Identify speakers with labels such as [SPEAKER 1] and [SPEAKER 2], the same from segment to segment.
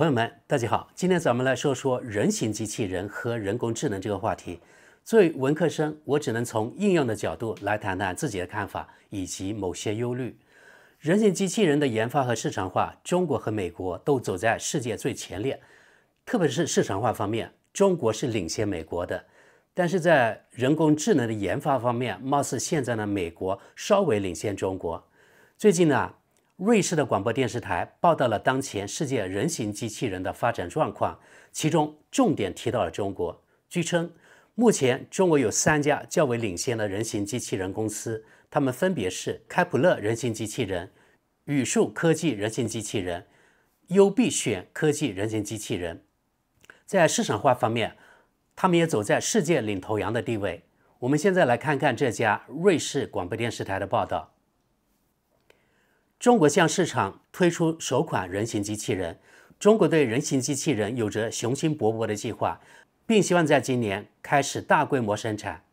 [SPEAKER 1] 朋友们，大家好，今天咱们来说说人形机器人和人工智能这个话题。作为文科生，我只能从应用的角度来谈谈自己的看法以及某些忧虑。人形机器人的研发和市场化，中国和美国都走在世界最前列，特别是市场化方面，中国是领先美国的。但是在人工智能的研发方面，貌似现在呢，美国稍微领先中国。最近呢。瑞士的广播电视台报道了当前世界人形机器人的发展状况，其中重点提到了中国。据称，目前中国有三家较为领先的人形机器人公司，他们分别是开普勒人形机器人、宇树科技人形机器人、优必选科技人形机器人。在市场化方面，他们也走在世界领头羊的地位。我们现在来看看这家瑞士广播电视台的报道。中国向市场推出首款人形机器人。中国对人形机器人有着雄心勃勃的计划，并希望在今年开始大规模生产。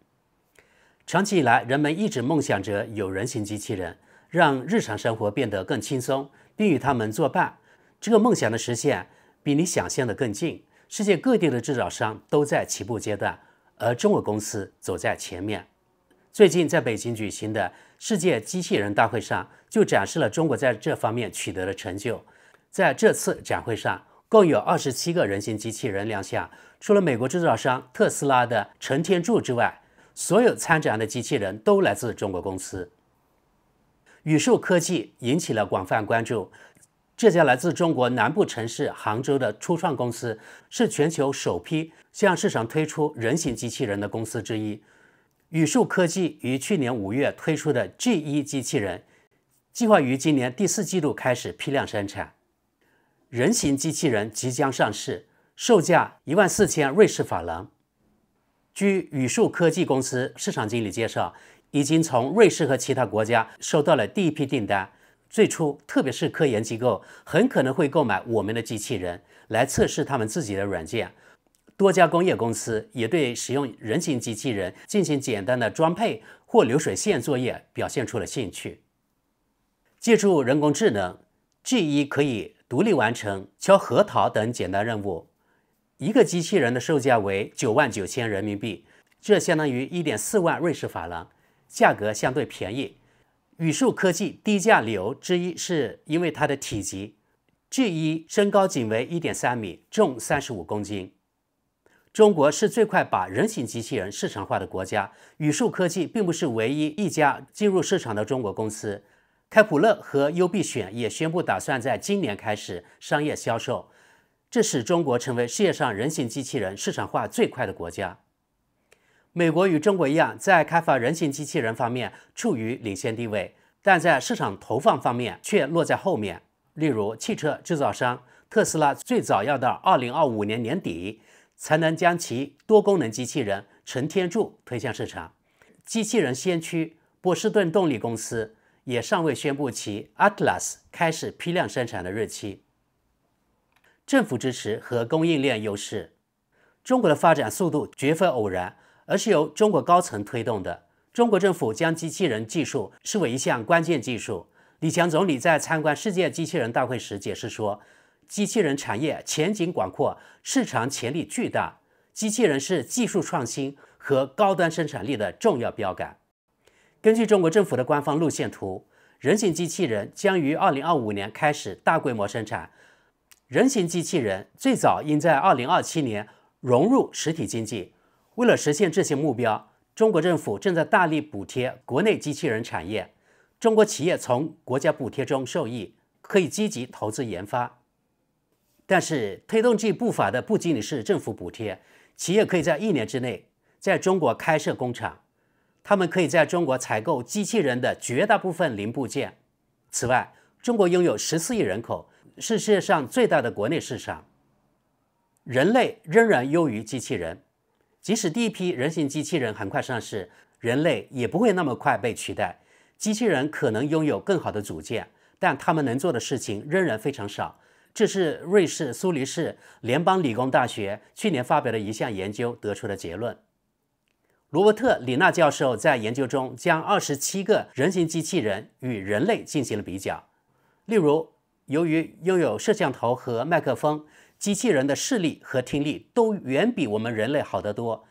[SPEAKER 1] 长期以来，人们一直梦想着有人形机器人，让日常生活变得更轻松，并与他们作伴。这个梦想的实现比你想象的更近。世界各地的制造商都在起步阶段，而中国公司走在前面。最近在北京举行的世界机器人大会上，就展示了中国在这方面取得的成就。在这次展会上，共有二十七个人形机器人亮相。除了美国制造商特斯拉的陈天柱之外，所有参展的机器人都来自中国公司。宇树科技引起了广泛关注。这家来自中国南部城市杭州的初创公司，是全球首批向市场推出人形机器人的公司之一。宇树科技于去年五月推出的 G1 机器人，计划于今年第四季度开始批量生产。人形机器人即将上市，售价一万四千瑞士法郎。据宇树科技公司市场经理介绍，已经从瑞士和其他国家收到了第一批订单。最初，特别是科研机构，很可能会购买我们的机器人来测试他们自己的软件。多家工业公司也对使用人形机器人进行简单的装配或流水线作业表现出了兴趣。借助人工智能，G 一可以独立完成敲核桃等简单任务。一个机器人的售价为九万九千人民币，这相当于一点四万瑞士法郎，价格相对便宜。宇树科技低价理由之一是因为它的体积，G 一身高仅为一点三米，重三十五公斤。中国是最快把人形机器人市场化的国家。宇树科技并不是唯一一家进入市场的中国公司，开普勒和优必选也宣布打算在今年开始商业销售，这使中国成为世界上人形机器人市场化最快的国家。美国与中国一样，在开发人形机器人方面处于领先地位，但在市场投放方面却落在后面。例如，汽车制造商特斯拉最早要到二零二五年年底。才能将其多功能机器人“擎天柱”推向市场。机器人先驱波士顿动力公司也尚未宣布其 Atlas 开始批量生产的日期。政府支持和供应链优势，中国的发展速度绝非偶然，而是由中国高层推动的。中国政府将机器人技术视为一项关键技术。李强总理在参观世界机器人大会时解释说。机器人产业前景广阔，市场潜力巨大。机器人是技术创新和高端生产力的重要标杆。根据中国政府的官方路线图，人形机器人将于2025年开始大规模生产。人形机器人最早应在2027年融入实体经济。为了实现这些目标，中国政府正在大力补贴国内机器人产业。中国企业从国家补贴中受益，可以积极投资研发。但是，推动这步伐的不仅仅是政府补贴，企业可以在一年之内在中国开设工厂，他们可以在中国采购机器人的绝大部分零部件。此外，中国拥有十四亿人口，是世界上最大的国内市场。人类仍然优于机器人，即使第一批人形机器人很快上市，人类也不会那么快被取代。机器人可能拥有更好的组件，但他们能做的事情仍然非常少。这是瑞士苏黎世联邦理工大学去年发表的一项研究得出的结论。罗伯特·里纳教授在研究中将二十七个人形机器人与人类进行了比较。例如，由于拥有摄像头和麦克风，机器人的视力和听力都远比我们人类好得多。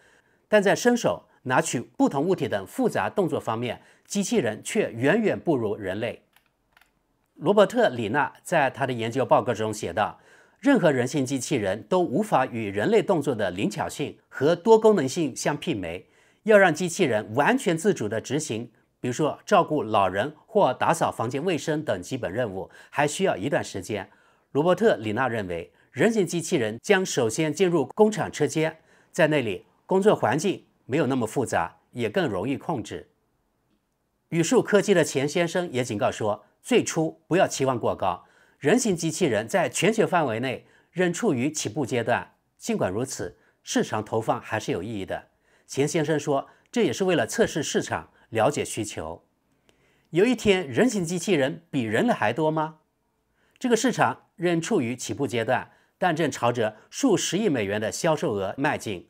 [SPEAKER 1] 但在伸手拿取不同物体等复杂动作方面，机器人却远远不如人类。罗伯特·李纳在他的研究报告中写道：“任何人形机器人都无法与人类动作的灵巧性和多功能性相媲美。要让机器人完全自主地执行，比如说照顾老人或打扫房间卫生等基本任务，还需要一段时间。”罗伯特·李纳认为，人形机器人将首先进入工厂车间，在那里工作环境没有那么复杂，也更容易控制。宇树科技的钱先生也警告说。最初不要期望过高，人形机器人在全球范围内仍处于起步阶段。尽管如此，市场投放还是有意义的。钱先生说：“这也是为了测试市场，了解需求。”有一天，人形机器人比人类还多吗？这个市场仍处于起步阶段，但正朝着数十亿美元的销售额迈进。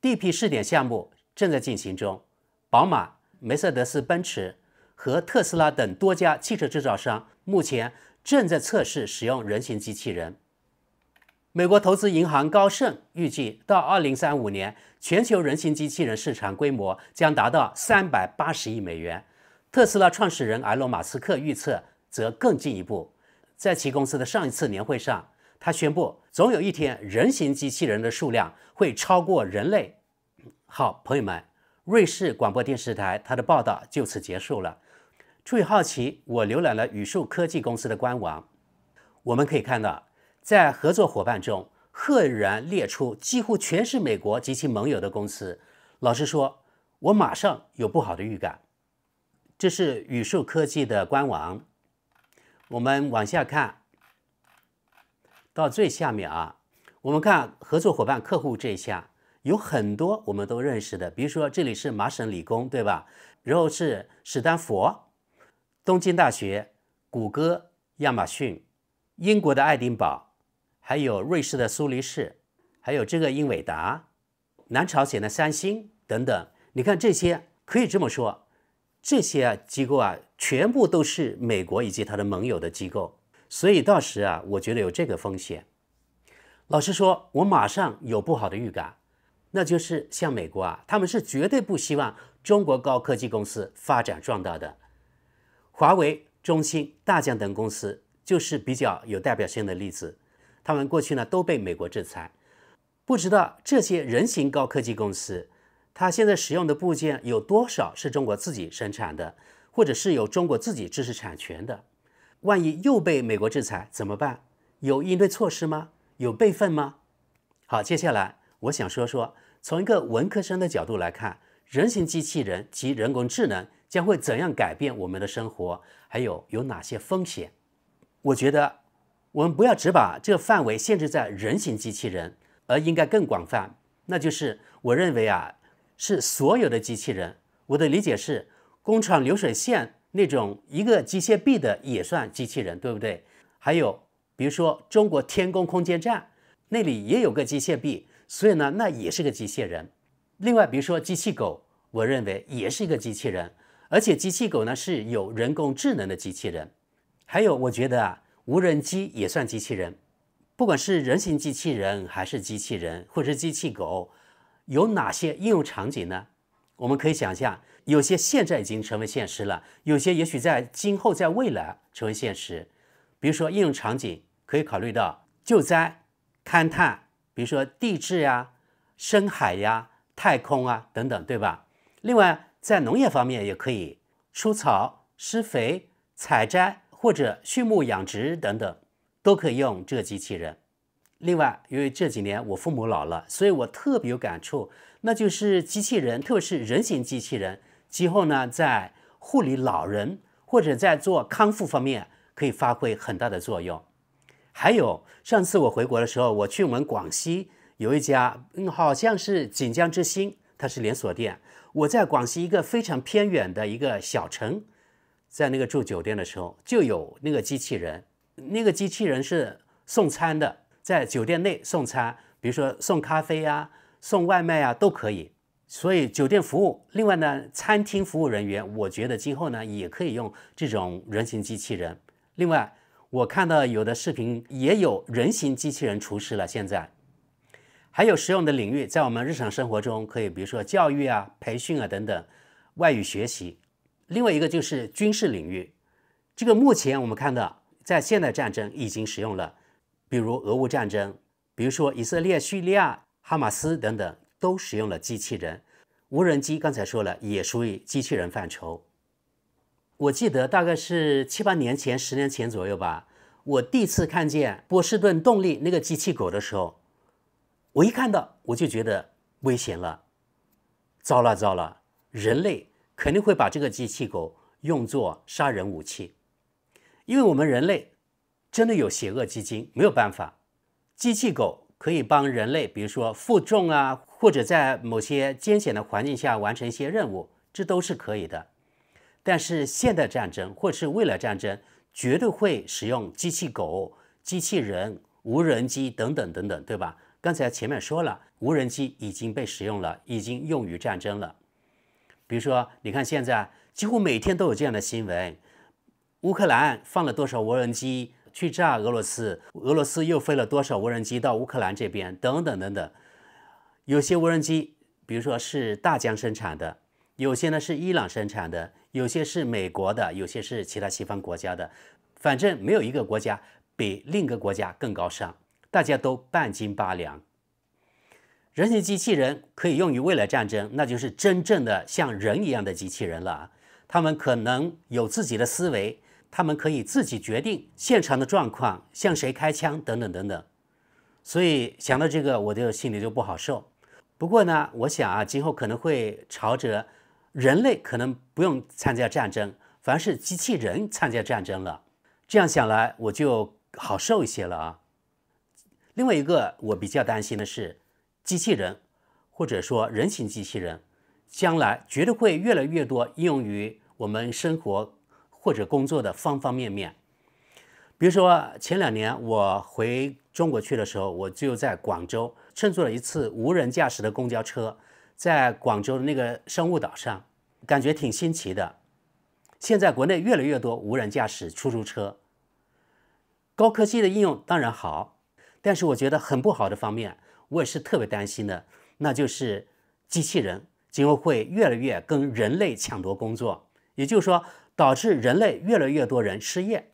[SPEAKER 1] 第一批试点项目正在进行中，宝马、梅赛德斯奔驰。和特斯拉等多家汽车制造商目前正在测试使用人形机器人。美国投资银行高盛预计，到2035年，全球人形机器人市场规模将达到380亿美元。特斯拉创始人埃隆·马斯克预测则更进一步，在其公司的上一次年会上，他宣布，总有一天，人形机器人的数量会超过人类。好，朋友们，瑞士广播电视台它的报道就此结束了。出于好奇，我浏览了宇树科技公司的官网。我们可以看到，在合作伙伴中，赫然列出几乎全是美国及其盟友的公司。老实说，我马上有不好的预感。这是宇树科技的官网。我们往下看，到最下面啊，我们看合作伙伴客户这一项，有很多我们都认识的，比如说这里是麻省理工，对吧？然后是史丹佛，东京大学、谷歌、亚马逊、英国的爱丁堡，还有瑞士的苏黎世，还有这个英伟达，南朝鲜的三星等等。你看这些，可以这么说，这些啊机构啊，全部都是美国以及它的盟友的机构。所以到时啊，我觉得有这个风险。老实说，我马上有不好的预感，那就是像美国啊，他们是绝对不希望中国高科技公司发展壮大。的华为、中兴、大疆等公司就是比较有代表性的例子。他们过去呢都被美国制裁，不知道这些人形高科技公司，它现在使用的部件有多少是中国自己生产的，或者是由中国自己知识产权的？万一又被美国制裁怎么办？有应对措施吗？有备份吗？好，接下来我想说说，从一个文科生的角度来看，人形机器人及人工智能。将会怎样改变我们的生活？还有有哪些风险？我觉得，我们不要只把这个范围限制在人形机器人，而应该更广泛。那就是我认为啊，是所有的机器人。我的理解是，工厂流水线那种一个机械臂的也算机器人，对不对？还有，比如说中国天宫空间站那里也有个机械臂，所以呢，那也是个机器人。另外，比如说机器狗，我认为也是一个机器人。而且机器狗呢是有人工智能的机器人，还有我觉得啊，无人机也算机器人。不管是人形机器人，还是机器人，或是机器狗，有哪些应用场景呢？我们可以想象，有些现在已经成为现实了，有些也许在今后在未来成为现实。比如说应用场景，可以考虑到救灾、勘探，比如说地质呀、深海呀、太空啊等等，对吧？另外。在农业方面也可以除草、施肥、采摘或者畜牧养殖等等，都可以用这机器人。另外，因为这几年我父母老了，所以我特别有感触，那就是机器人，特别是人形机器人，今后呢在护理老人或者在做康复方面可以发挥很大的作用。还有上次我回国的时候，我去我们广西有一家，嗯，好像是锦江之星。它是连锁店，我在广西一个非常偏远的一个小城，在那个住酒店的时候就有那个机器人，那个机器人是送餐的，在酒店内送餐，比如说送咖啡呀、送外卖呀都可以。所以酒店服务，另外呢，餐厅服务人员，我觉得今后呢也可以用这种人形机器人。另外，我看到有的视频也有人形机器人厨师了，现在。还有实用的领域，在我们日常生活中可以，比如说教育啊、培训啊等等，外语学习。另外一个就是军事领域，这个目前我们看到，在现代战争已经使用了，比如俄乌战争，比如说以色列、叙利亚、哈马斯等等，都使用了机器人、无人机。刚才说了，也属于机器人范畴。我记得大概是七八年前、十年前左右吧，我第一次看见波士顿动力那个机器狗的时候。我一看到我就觉得危险了，糟了糟了，人类肯定会把这个机器狗用作杀人武器，因为我们人类真的有邪恶基因，没有办法。机器狗可以帮人类，比如说负重啊，或者在某些艰险的环境下完成一些任务，这都是可以的。但是现代战争或是未来战争，绝对会使用机器狗、机器人、无人机等等等等，对吧？刚才前面说了，无人机已经被使用了，已经用于战争了。比如说，你看现在几乎每天都有这样的新闻：乌克兰放了多少无人机去炸俄罗斯，俄罗斯又飞了多少无人机到乌克兰这边，等等等等。有些无人机，比如说是大疆生产的，有些呢是伊朗生产的，有些是美国的，有些是其他西方国家的。反正没有一个国家比另一个国家更高尚。大家都半斤八两。人形机器人可以用于未来战争，那就是真正的像人一样的机器人了。他们可能有自己的思维，他们可以自己决定现场的状况，向谁开枪等等等等。所以想到这个，我就心里就不好受。不过呢，我想啊，今后可能会朝着人类可能不用参加战争，反而是机器人参加战争了。这样想来，我就好受一些了啊。另外一个我比较担心的是，机器人或者说人形机器人，将来绝对会越来越多应用于我们生活或者工作的方方面面。比如说前两年我回中国去的时候，我就在广州乘坐了一次无人驾驶的公交车，在广州的那个生物岛上，感觉挺新奇的。现在国内越来越多无人驾驶出租车，高科技的应用当然好。但是我觉得很不好的方面，我也是特别担心的，那就是机器人今后会越来越跟人类抢夺工作，也就是说导致人类越来越多人失业。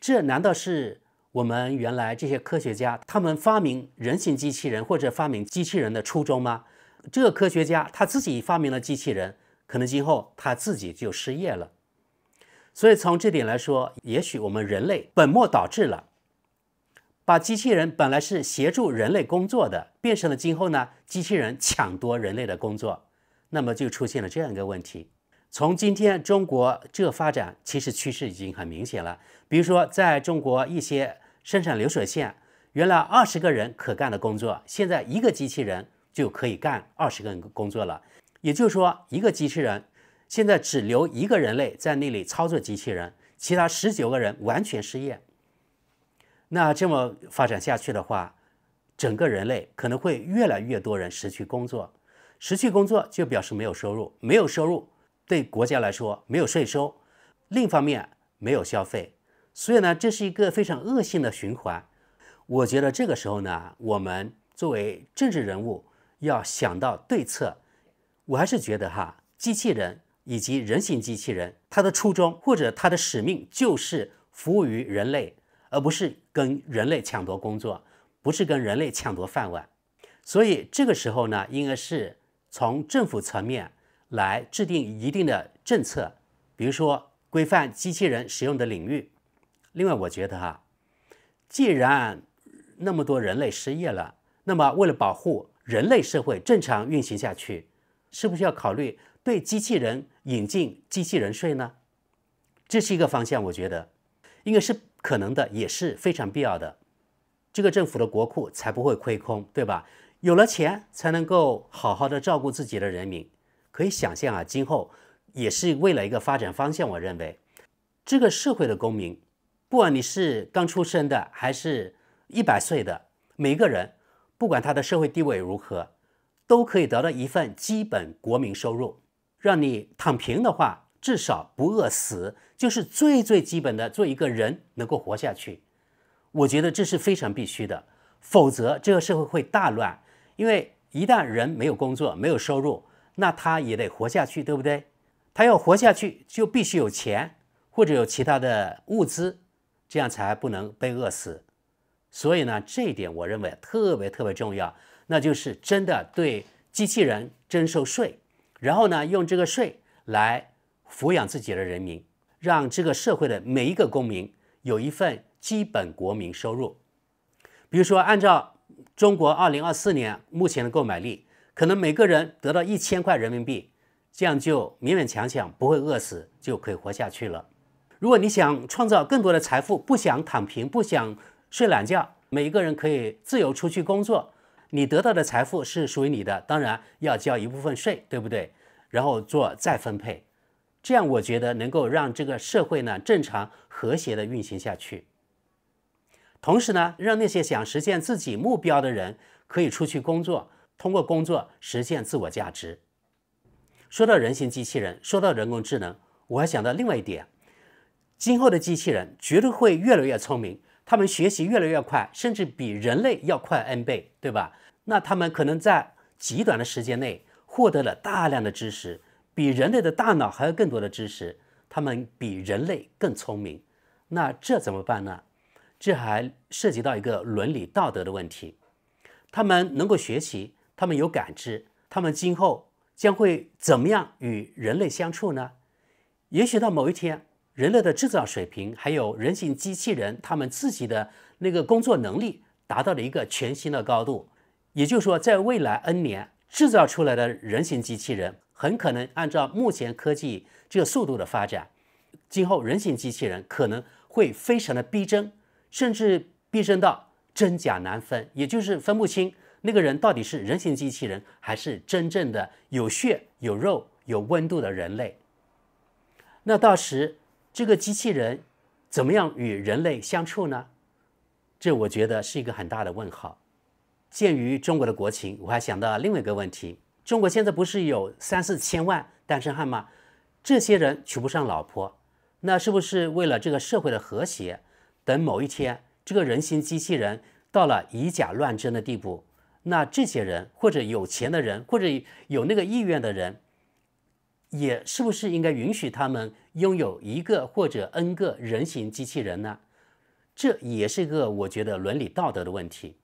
[SPEAKER 1] 这难道是我们原来这些科学家他们发明人形机器人或者发明机器人的初衷吗？这个科学家他自己发明了机器人，可能今后他自己就失业了。所以从这点来说，也许我们人类本末倒置了。把机器人本来是协助人类工作的，变成了今后呢，机器人抢夺人类的工作，那么就出现了这样一个问题。从今天中国这发展，其实趋势已经很明显了。比如说，在中国一些生产流水线，原来二十个人可干的工作，现在一个机器人就可以干二十个人工作了。也就是说，一个机器人现在只留一个人类在那里操作机器人，其他十九个人完全失业。那这么发展下去的话，整个人类可能会越来越多人失去工作，失去工作就表示没有收入，没有收入对国家来说没有税收，另一方面没有消费，所以呢，这是一个非常恶性的循环。我觉得这个时候呢，我们作为政治人物要想到对策。我还是觉得哈，机器人以及人形机器人它的初衷或者它的使命就是服务于人类。而不是跟人类抢夺工作，不是跟人类抢夺饭碗，所以这个时候呢，应该是从政府层面来制定一定的政策，比如说规范机器人使用的领域。另外，我觉得哈，既然那么多人类失业了，那么为了保护人类社会正常运行下去，是不是要考虑对机器人引进机器人税呢？这是一个方向，我觉得。应该是可能的，也是非常必要的。这个政府的国库才不会亏空，对吧？有了钱，才能够好好的照顾自己的人民。可以想象啊，今后也是为了一个发展方向。我认为，这个社会的公民，不管你是刚出生的，还是一百岁的，每个人，不管他的社会地位如何，都可以得到一份基本国民收入，让你躺平的话。至少不饿死，就是最最基本的，做一个人能够活下去。我觉得这是非常必须的，否则这个社会会大乱。因为一旦人没有工作、没有收入，那他也得活下去，对不对？他要活下去就必须有钱或者有其他的物资，这样才不能被饿死。所以呢，这一点我认为特别特别重要，那就是真的对机器人征收税，然后呢，用这个税来。抚养自己的人民，让这个社会的每一个公民有一份基本国民收入。比如说，按照中国二零二四年目前的购买力，可能每个人得到一千块人民币，这样就勉勉强强不会饿死就可以活下去了。如果你想创造更多的财富，不想躺平，不想睡懒觉，每一个人可以自由出去工作。你得到的财富是属于你的，当然要交一部分税，对不对？然后做再分配。这样，我觉得能够让这个社会呢正常、和谐的运行下去。同时呢，让那些想实现自己目标的人可以出去工作，通过工作实现自我价值。说到人形机器人，说到人工智能，我还想到另外一点：，今后的机器人绝对会越来越聪明，他们学习越来越快，甚至比人类要快 N 倍，对吧？那他们可能在极短的时间内获得了大量的知识。比人类的大脑还要更多的知识，他们比人类更聪明，那这怎么办呢？这还涉及到一个伦理道德的问题。他们能够学习，他们有感知，他们今后将会怎么样与人类相处呢？也许到某一天，人类的制造水平还有人形机器人他们自己的那个工作能力达到了一个全新的高度，也就是说，在未来 N 年制造出来的人形机器人。很可能按照目前科技这个速度的发展，今后人形机器人可能会非常的逼真，甚至逼真到真假难分，也就是分不清那个人到底是人形机器人还是真正的有血有肉有温度的人类。那到时这个机器人怎么样与人类相处呢？这我觉得是一个很大的问号。鉴于中国的国情，我还想到另外一个问题。中国现在不是有三四千万单身汉吗？这些人娶不上老婆，那是不是为了这个社会的和谐？等某一天这个人形机器人到了以假乱真的地步，那这些人或者有钱的人或者有那个意愿的人，也是不是应该允许他们拥有一个或者 n 个人形机器人呢？这也是一个我觉得伦理道德的问题。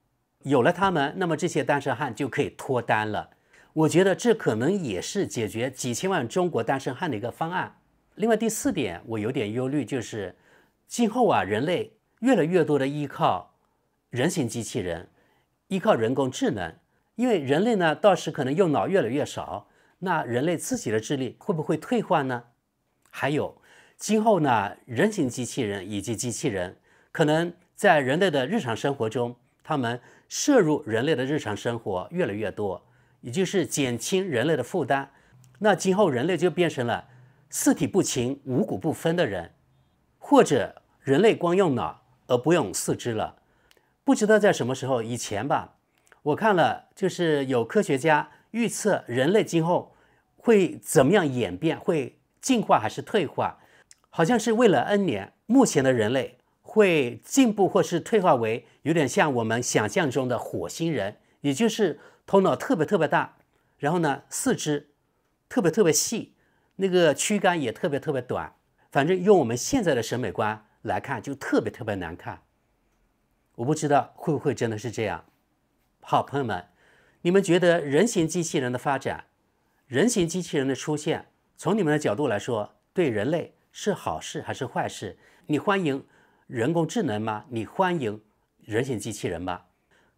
[SPEAKER 1] 有了他们，那么这些单身汉就可以脱单了。我觉得这可能也是解决几千万中国单身汉的一个方案。另外，第四点我有点忧虑，就是今后啊，人类越来越多的依靠人形机器人，依靠人工智能，因为人类呢，到时可能用脑越来越少，那人类自己的智力会不会退化呢？还有，今后呢，人形机器人以及机器人可能在人类的日常生活中，他们摄入人类的日常生活越来越多。也就是减轻人类的负担，那今后人类就变成了四体不勤、五谷不分的人，或者人类光用脑而不用四肢了。不知道在什么时候以前吧，我看了就是有科学家预测人类今后会怎么样演变，会进化还是退化？好像是未来 N 年，目前的人类会进步或是退化为有点像我们想象中的火星人，也就是。头脑特别特别大，然后呢，四肢特别特别细，那个躯干也特别特别短，反正用我们现在的审美观来看，就特别特别难看。我不知道会不会真的是这样。好，朋友们，你们觉得人形机器人的发展，人形机器人的出现，从你们的角度来说，对人类是好事还是坏事？你欢迎人工智能吗？你欢迎人形机器人吗？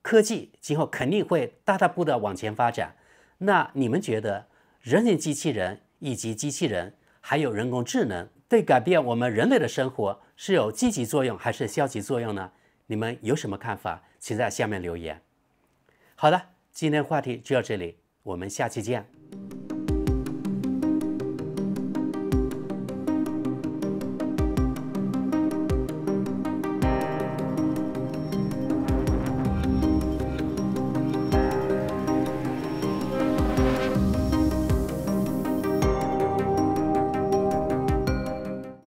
[SPEAKER 1] 科技今后肯定会大踏步的往前发展，那你们觉得人形机器人以及机器人还有人工智能对改变我们人类的生活是有积极作用还是消极作用呢？你们有什么看法，请在下面留言。好的，今天话题就到这里，我们下期见。